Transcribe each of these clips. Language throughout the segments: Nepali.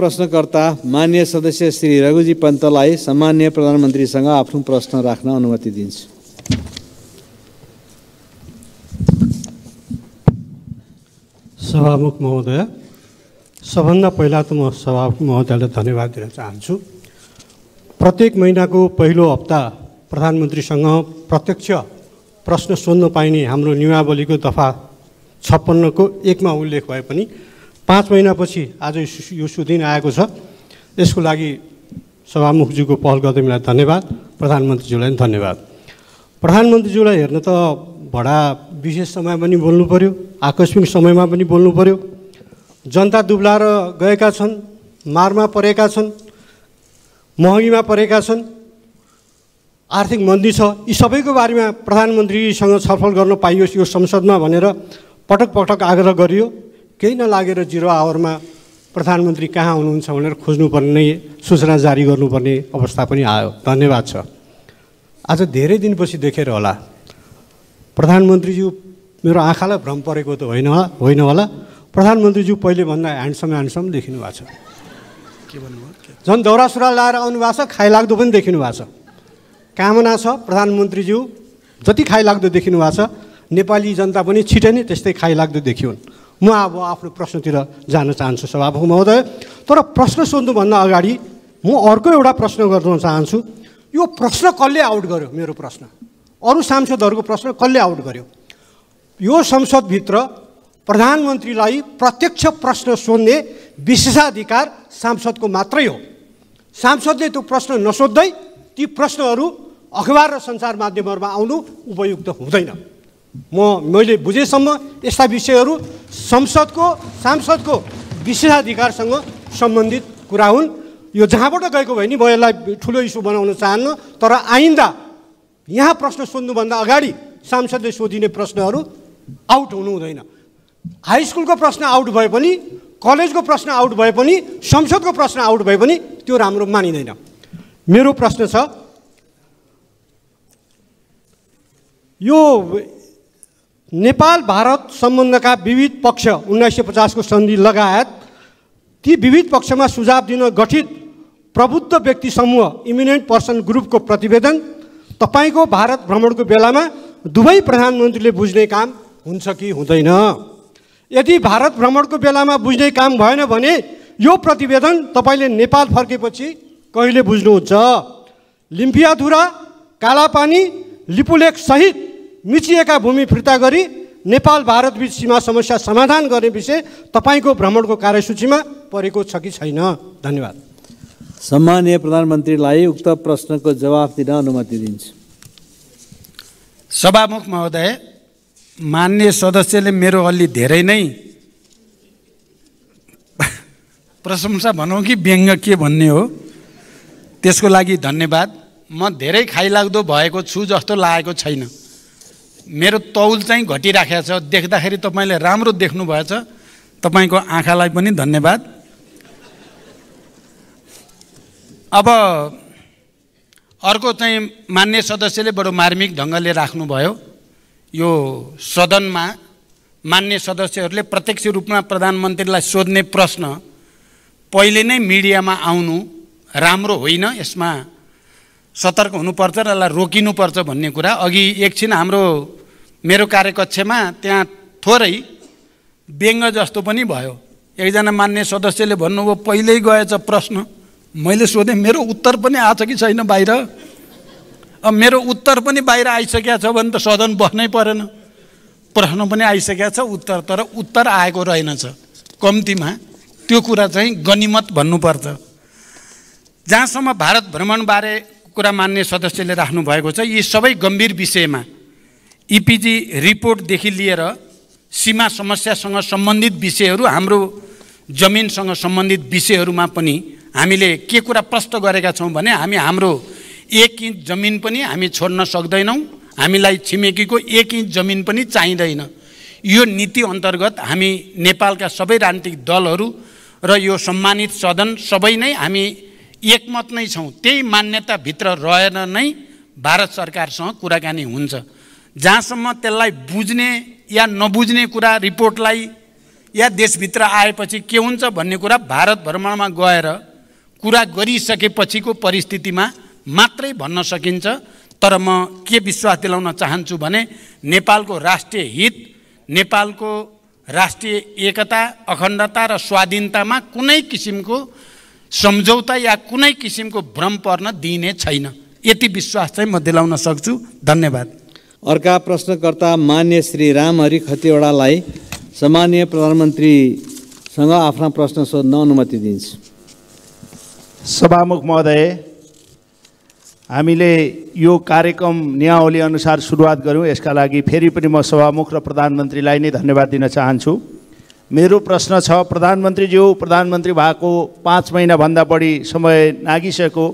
प्रश्नकर्ता मान्य सदस्य श्री रघुजी पन्तलाई सामान्य प्रधानमन्त्रीसँग आफ्नो प्रश्न राख्न अनुमति दिन्छु सभामुख महोदय सबभन्दा पहिला त म सभामुख महोदयलाई धन्यवाद दिन चाहन्छु प्रत्येक महिनाको पहिलो हप्ता प्रधानमन्त्रीसँग प्रत्यक्ष प्रश्न सोध्न पाइने हाम्रो नियमावलीको दफा छप्पन्नको एकमा उल्लेख भए पनि पाँच महिनापछि आज यो सुदिन आएको छ यसको लागि सभामुखजीको पहल गर्दै मलाई धन्यवाद प्रधानमन्त्रीज्यूलाई पनि धन्यवाद प्रधानमन्त्रीज्यूलाई हेर्न त भडा विशेष समयमा पनि बोल्नु पऱ्यो आकस्मिक समयमा पनि बोल्नु पऱ्यो जनता दुब्लाएर गएका छन् मारमा परेका छन् महँगीमा परेका छन् आर्थिक मन्दी छ यी सबैको बारेमा प्रधानमन्त्रीसँग छलफल गर्न पाइयोस् यो संसदमा भनेर पटक पटक आग्रह गरियो केही नलागेर जिरो आवरमा प्रधानमन्त्री कहाँ हुनुहुन्छ भनेर खोज्नुपर्ने सूचना जारी गर्नुपर्ने अवस्था पनि आयो धन्यवाद छ आज धेरै दिनपछि देखेर होला प्रधानमन्त्रीज्यू मेरो आँखालाई भ्रम परेको त होइन होइन होला प्रधानमन्त्रीज्यू पहिलेभन्दा ह्यान्डसम ह्यान्डसम देखिनु भएको छ के भन्नुभयो झन् दौरा सुरुवाल लाएर आउनु भएको छ खाइलाग्दो पनि देखिनु भएको छ कामना छ प्रधानमन्त्रीज्यू जति खाइलाग्दो देखिनु भएको छ नेपाली जनता पनि छिटै नै त्यस्तै खाइलाग्दो देखिउन् म अब आफ्नो प्रश्नतिर जान चाहन्छु सभापति महोदय तर प्रश्न सोध्नुभन्दा अगाडि म अर्को एउटा प्रश्न गर्न चाहन्छु यो प्रश्न कसले आउट गर्यो मेरो प्रश्न अरू सांसदहरूको प्रश्न कसले आउट गर्यो यो संसदभित्र प्रधानमन्त्रीलाई प्रत्यक्ष प्रश्न सोध्ने विशेषाधिकार सांसदको मात्रै हो सांसदले त्यो प्रश्न नसोध्दै ती प्रश्नहरू अखबार र सञ्चार माध्यमहरूमा आउनु उपयुक्त हुँदैन म मैले बुझेसम्म यस्ता विषयहरू संसदको सांसदको विशेषाधिकारसँग सम्बन्धित कुरा हुन् यो जहाँबाट गएको भयो नि म यसलाई ठुलो इस्यु बनाउन चाहन्न तर आइन्दा यहाँ प्रश्न सोध्नुभन्दा अगाडि सांसदले सोधिने प्रश्नहरू आउट हुनु हुँदैन हाई स्कुलको प्रश्न आउट भए पनि कलेजको प्रश्न आउट भए पनि संसदको प्रश्न आउट भए पनि त्यो राम्रो मानिँदैन मेरो प्रश्न छ यो नेपाल भारत सम्बन्धका विविध पक्ष उन्नाइस सय पचासको सन्धि लगायत ती विविध पक्षमा सुझाव दिन गठित प्रबुद्ध व्यक्ति समूह इमिनेन्ट पर्सन ग्रुपको प्रतिवेदन तपाईँको भारत भ्रमणको बेलामा दुवै प्रधानमन्त्रीले बुझ्ने काम हुन्छ कि हुँदैन यदि भारत भ्रमणको बेलामा बुझ्ने काम भएन भने यो प्रतिवेदन तपाईँले नेपाल फर्केपछि कहिले बुझ्नुहुन्छ लिम्फियाधुरा कालापानी लिपुलेक सहित मिचिएका भूमि फिर्ता गरी नेपाल भारत बिच सीमा समस्या समाधान गर्ने विषय तपाईँको भ्रमणको कार्यसूचीमा परेको छ कि छैन धन्यवाद सम्मानीय प्रधानमन्त्रीलाई उक्त प्रश्नको जवाफ दिन अनुमति दिन्छु सभामुख महोदय मान्य सदस्यले मेरो अलि धेरै नै प्रशंसा भनौँ कि व्यङ्ग के भन्ने हो त्यसको लागि धन्यवाद म धेरै खाइलाग्दो भएको छु जस्तो लागेको छैन मेरो तौल चाहिँ घटिराखेको छ देख्दाखेरि तपाईँले राम्रो देख्नुभएछ तपाईँको आँखालाई पनि धन्यवाद अब अर्को चाहिँ मान्य सदस्यले बडो मार्मिक ढङ्गले राख्नुभयो यो सदनमा मान्य सदस्यहरूले प्रत्यक्ष रूपमा प्रधानमन्त्रीलाई सोध्ने प्रश्न पहिले नै मिडियामा आउनु राम्रो होइन यसमा सतर्क हुनुपर्छ र यसलाई रोकिनुपर्छ भन्ने कुरा अघि एकछिन हाम्रो मेरो कार्यकक्षमा त्यहाँ थोरै व्यङ्ग जस्तो पनि भयो एकजना मान्ने सदस्यले भन्नुभयो पहिल्यै गएछ प्रश्न मैले सोधेँ मेरो उत्तर पनि आएको छ कि छैन बाहिर अब मेरो उत्तर पनि बाहिर आइसकेको छ भने त सदन बस्नै परेन प्रश्न पनि आइसकेको छ उत्तर तर उत्तर आएको रहेनछ कम्तीमा त्यो कुरा चाहिँ गनिमत भन्नुपर्छ जहाँसम्म भारत भ्रमणबारे कुरा मान्ने सदस्यले राख्नुभएको छ यी सबै गम्भीर विषयमा इपिजी रिपोर्टदेखि लिएर सीमा समस्यासँग सम्बन्धित विषयहरू हाम्रो जमिनसँग सम्बन्धित विषयहरूमा पनि हामीले के कुरा प्रष्ट गरेका छौँ भने हामी हाम्रो एक इन्च जमिन पनि हामी छोड्न सक्दैनौँ हामीलाई छिमेकीको एक इन्च जमिन पनि चाहिँदैन यो नीति अन्तर्गत हामी नेपालका सबै राजनीतिक दलहरू र यो सम्मानित सदन सबै नै हामी एकमत नै छौँ त्यही मान्यताभित्र रहेर नै भारत सरकारसँग कुराकानी हुन्छ जहाँसम्म त्यसलाई बुझ्ने या नबुझ्ने कुरा रिपोर्टलाई या देशभित्र आएपछि के हुन्छ भन्ने कुरा भारत भ्रमणमा गएर कुरा गरिसकेपछिको परिस्थितिमा मात्रै भन्न सकिन्छ तर म के विश्वास दिलाउन चाहन्छु भने नेपालको राष्ट्रिय हित नेपालको राष्ट्रिय एकता अखण्डता र स्वाधीनतामा कुनै किसिमको सम्झौता या कुनै किसिमको भ्रम पर्न दिइने छैन यति विश्वास चाहिँ म दिलाउन सक्छु धन्यवाद अर्का प्रश्नकर्ता मान्य श्री रामहरि खतिवडालाई सामान्य प्रधानमन्त्रीसँग आफ्ना प्रश्न सोध्न अनुमति दिन्छु सभामुख महोदय हामीले यो कार्यक्रम नियावली अनुसार सुरुवात गऱ्यौँ यसका लागि फेरि पनि म सभामुख र प्रधानमन्त्रीलाई नै धन्यवाद दिन चाहन्छु मेरो प्रश्न छ प्रधानमन्त्रीज्यू प्रधानमन्त्री भएको पाँच महिनाभन्दा बढी समय नागिसकेको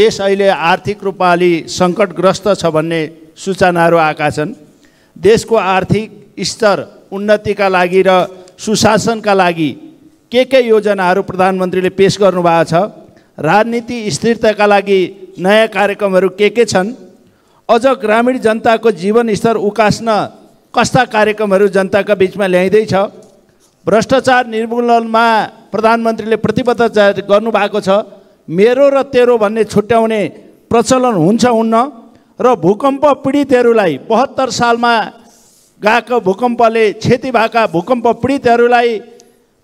देश अहिले आर्थिक रूपमा अलि सङ्कटग्रस्त छ भन्ने सूचनाहरू आएका छन् देशको आर्थिक स्तर उन्नतिका लागि र सुशासनका लागि के के योजनाहरू प्रधानमन्त्रीले पेस गर्नुभएको छ राजनीति स्थिरताका लागि नयाँ कार्यक्रमहरू के के छन् अझ ग्रामीण जनताको जीवनस्तर उकास्न कस्ता कार्यक्रमहरू जनताका बिचमा ल्याइँदैछ भ्रष्टाचार निर्मूलनमा प्रधानमन्त्रीले प्रतिबद्धता गर्नुभएको छ मेरो र तेरो भन्ने छुट्याउने प्रचलन हुन्छ हुन्न र भूकम्प पीडितहरूलाई बहत्तर सालमा गएको भूकम्पले क्षति भएका भूकम्प पीडितहरूलाई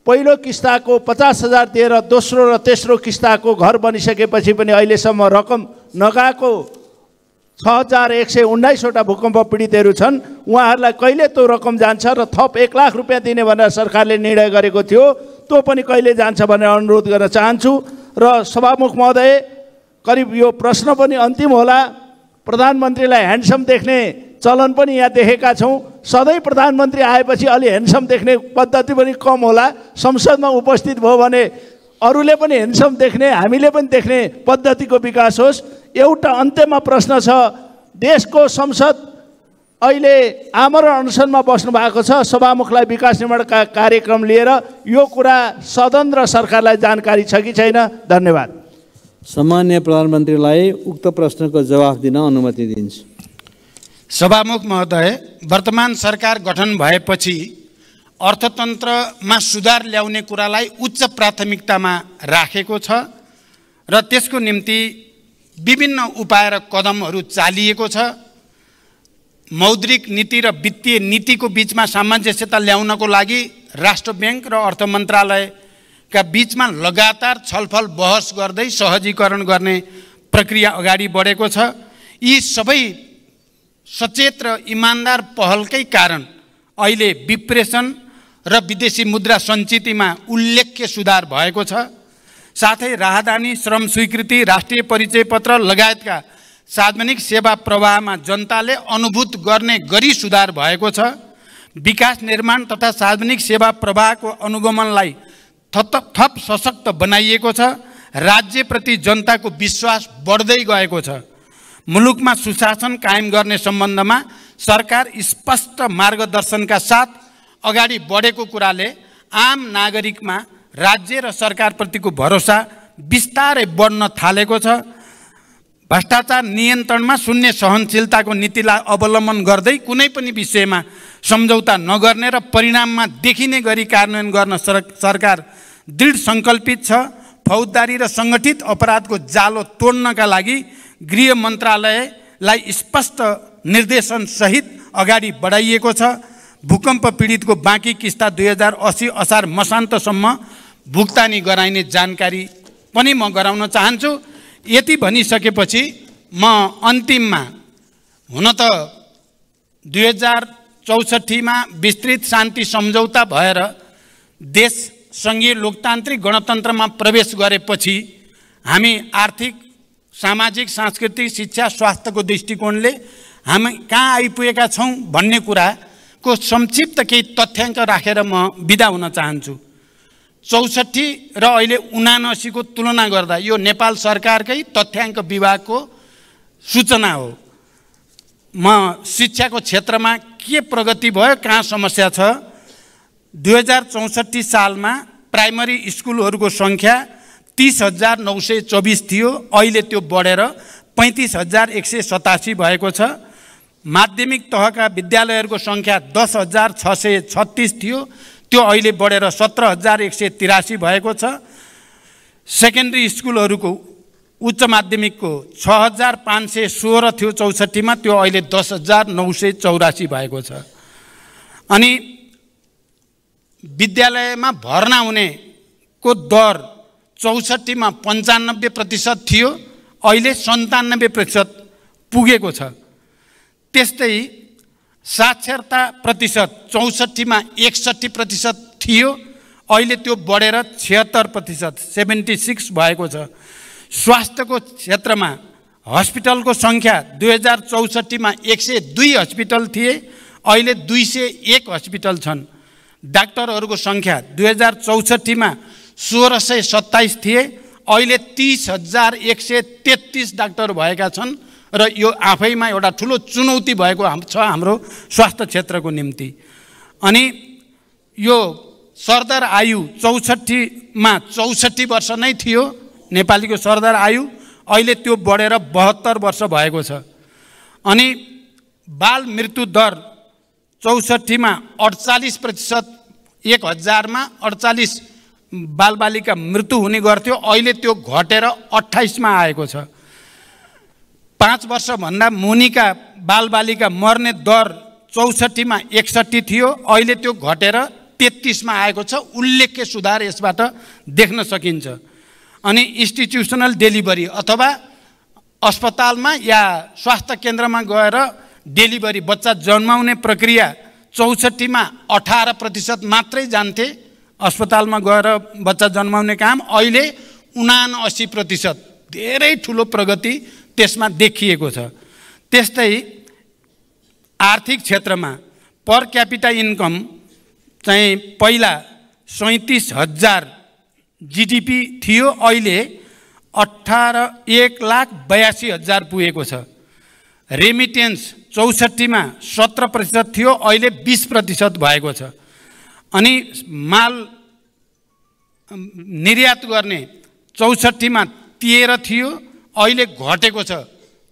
पहिलो किस्ताको पचास हजार दिएर दोस्रो र तेस्रो किस्ताको घर बनिसकेपछि पनि अहिलेसम्म रकम नगएको छ हजार एक सय उन्नाइसवटा भूकम्प पीडितहरू छन् उहाँहरूलाई कहिले त्यो रकम जान्छ र थप एक लाख रुपियाँ दिने भनेर सरकारले निर्णय गरेको थियो त्यो पनि कहिले जान्छ भनेर अनुरोध गर्न चाहन्छु र सभामुख महोदय करिब यो प्रश्न पनि अन्तिम होला प्रधानमन्त्रीलाई ह्यान्डसम देख्ने चलन पनि यहाँ देखेका छौँ सधैँ प्रधानमन्त्री आएपछि अलि ह्यान्डसम देख्ने पद्धति पनि कम होला संसदमा उपस्थित भयो भने अरूले पनि ह्यान्डसम देख्ने हामीले पनि देख्ने पद्धतिको विकास होस् एउटा अन्त्यमा प्रश्न छ देशको संसद अहिले आमरण अनसनमा बस्नु भएको छ सभामुखलाई विकास निर्माणका कार्यक्रम लिएर यो कुरा सदन र सरकारलाई जानकारी छ कि छैन धन्यवाद सामान्य प्रधानमन्त्रीलाई उक्त प्रश्नको जवाफ दिन अनुमति दिन्छु सभामुख महोदय वर्तमान सरकार गठन भएपछि अर्थतन्त्रमा सुधार ल्याउने कुरालाई उच्च प्राथमिकतामा राखेको छ र त्यसको निम्ति विभिन्न उपाय र कदमहरू चालिएको छ मौद्रिक नीति र वित्तीय नीतिको बिचमा सामञ्जस्यता ल्याउनको लागि राष्ट्र ब्याङ्क र अर्थ मन्त्रालय का बिचमा लगातार छलफल बहस गर्दै सहजीकरण गर्ने प्रक्रिया अगाडि बढेको छ यी सबै सचेत र इमान्दार पहलकै कारण अहिले विप्रेसन र विदेशी मुद्रा सञ्चितमा उल्लेख्य सुधार भएको छ साथै राहदानी श्रम स्वीकृति राष्ट्रिय परिचय पत्र लगायतका सार्वजनिक सेवा प्रवाहमा जनताले अनुभूत गर्ने गरी सुधार भएको छ विकास निर्माण तथा सार्वजनिक सेवा प्रवाहको अनुगमनलाई थप थप सशक्त बनाइएको छ राज्यप्रति जनताको विश्वास बढ्दै गएको छ मुलुकमा सुशासन कायम गर्ने सम्बन्धमा सरकार स्पष्ट मार्गदर्शनका साथ अगाडि बढेको कुराले आम नागरिकमा राज्य र सरकारप्रतिको भरोसा बिस्तारै बढ्न थालेको छ भ्रष्टाचार नियन्त्रणमा शून्य सहनशीलताको नीतिलाई अवलम्बन गर्दै कुनै पनि विषयमा सम्झौता नगर्ने र परिणाममा देखिने गरी कार्यान्वयन गर्न सरकार दृढ सङ्कल्पित छ फौजदारी र सङ्गठित अपराधको जालो तोड्नका लागि गृह मन्त्रालयलाई स्पष्ट निर्देशनसहित अगाडि बढाइएको छ भूकम्प पीडितको बाँकी किस्ता दुई हजार असी असार मसान्तसम्म भुक्तानी गराइने जानकारी पनि म गराउन चाहन्छु यति भनिसकेपछि म अन्तिममा हुन त दुई हजार चौसठीमा विस्तृत शान्ति सम्झौता भएर देश सङ्घीय लोकतान्त्रिक गणतन्त्रमा प्रवेश गरेपछि हामी आर्थिक सामाजिक सांस्कृतिक शिक्षा स्वास्थ्यको दृष्टिकोणले हामी कहाँ आइपुगेका छौँ भन्ने कुराको संक्षिप्त केही तथ्याङ्क राखेर म बिदा हुन चाहन्छु चौसठी र अहिले उनासीको तुलना गर्दा यो नेपाल सरकारकै तथ्याङ्क विभागको सूचना हो म शिक्षाको क्षेत्रमा के प्रगति भयो कहाँ समस्या छ दुई हजार चौसठी सालमा प्राइमरी स्कुलहरूको सङ्ख्या तिस हजार नौ सय चौबिस थियो अहिले त्यो बढेर पैँतिस हजार एक सय सतासी भएको छ माध्यमिक तहका विद्यालयहरूको सङ्ख्या दस हजार छ सय छत्तिस थियो त्यो अहिले बढेर सत्र हजार एक सय तिरासी भएको छ सेकेन्ड्री स्कुलहरूको उच्च माध्यमिकको छ हजार पाँच सय सोह्र थियो चौसठीमा त्यो अहिले दस हजार नौ सय चौरासी भएको छ अनि विद्यालयमा भर्ना हुनेको दर चौसठीमा पन्चानब्बे प्रतिशत थियो अहिले सन्तानब्बे प्रतिशत पुगेको छ त्यस्तै साक्षरता प्रतिशत चौसठीमा एकसट्ठी प्रतिशत थियो अहिले त्यो बढेर छिहत्तर प्रतिशत सेभेन्टी सिक्स भएको छ स्वास्थ्यको क्षेत्रमा हस्पिटलको सङ्ख्या दुई हजार चौसठीमा एक सय दुई हस्पिटल थिए अहिले दुई सय एक हस्पिटल छन् डाक्टरहरूको सङ्ख्या दुई हजार चौसठीमा सोह्र सय सत्ताइस थिए अहिले तिस हजार एक सय तेत्तिस डाक्टर भएका छन् र यो आफैमा एउटा ठुलो चुनौती भएको छ हाम्रो स्वास्थ्य क्षेत्रको निम्ति अनि यो सरदर आयु चौसठीमा चौसठी वर्ष नै थियो नेपालीको सरदर आयु अहिले त्यो बढेर बहत्तर वर्ष भएको छ अनि बाल मृत्यु दर चौसठीमा अडचालिस प्रतिशत एक हजारमा अडचालिस बालबालिका मृत्यु हुने गर्थ्यो अहिले त्यो घटेर अट्ठाइसमा आएको छ पाँच वर्षभन्दा मुनिका बालबालिका मर्ने दर चौसठीमा एकसट्ठी थियो अहिले त्यो घटेर तेत्तिसमा आएको छ उल्लेख्य सुधार यसबाट देख्न सकिन्छ अनि इन्स्टिट्युसनल डेलिभरी अथवा अस्पतालमा या स्वास्थ्य केन्द्रमा गएर डेलिभरी बच्चा जन्माउने प्रक्रिया चौसठीमा अठार प्रतिशत मात्रै जान्थे अस्पतालमा गएर बच्चा जन्माउने काम अहिले असी प्रतिशत धेरै ठुलो प्रगति त्यसमा देखिएको छ त्यस्तै आर्थिक क्षेत्रमा पर क्यापिटा इन्कम चाहिँ पहिला सैँतिस हजार जिडिपी थियो अहिले अठार एक लाख बयासी हजार पुगेको छ रेमिटेन्स चौसठीमा सत्र प्रतिशत थियो अहिले बिस प्रतिशत भएको छ अनि माल निर्यात गर्ने चौसठीमा तेह्र थियो अहिले घटेको छ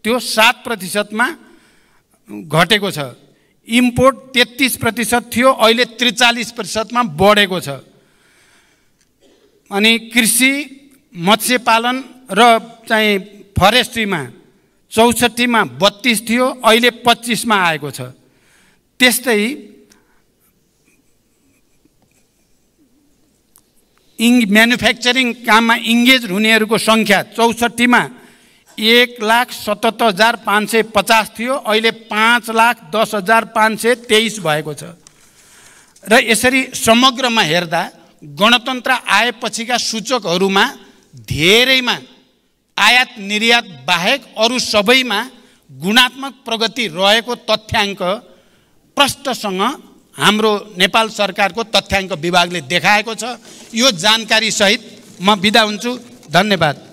त्यो सात प्रतिशतमा घटेको छ इम्पोर्ट तेत्तिस प्रतिशत थियो अहिले त्रिचालिस प्रतिशतमा बढेको छ अनि कृषि मत्स्यपालन र चाहिँ फरेस्ट्रीमा चौसठीमा बत्तिस थियो अहिले पच्चिसमा आएको छ त्यस्तै इङ म्यानुफ्याक्चरिङ काममा इङ्गेज हुनेहरूको सङ्ख्या चौसठीमा एक लाख सतहत्तर हजार पाँच सय पचास थियो अहिले पाँच लाख दस हजार पाँच सय तेइस भएको छ र यसरी समग्रमा हेर्दा गणतन्त्र आएपछिका सूचकहरूमा धेरैमा आयात निर्यात बाहेक अरू सबैमा गुणात्मक प्रगति रहेको तथ्याङ्क प्रष्टसँग हाम्रो नेपाल सरकारको तथ्याङ्क विभागले देखाएको छ यो जानकारीसहित म बिदा हुन्छु धन्यवाद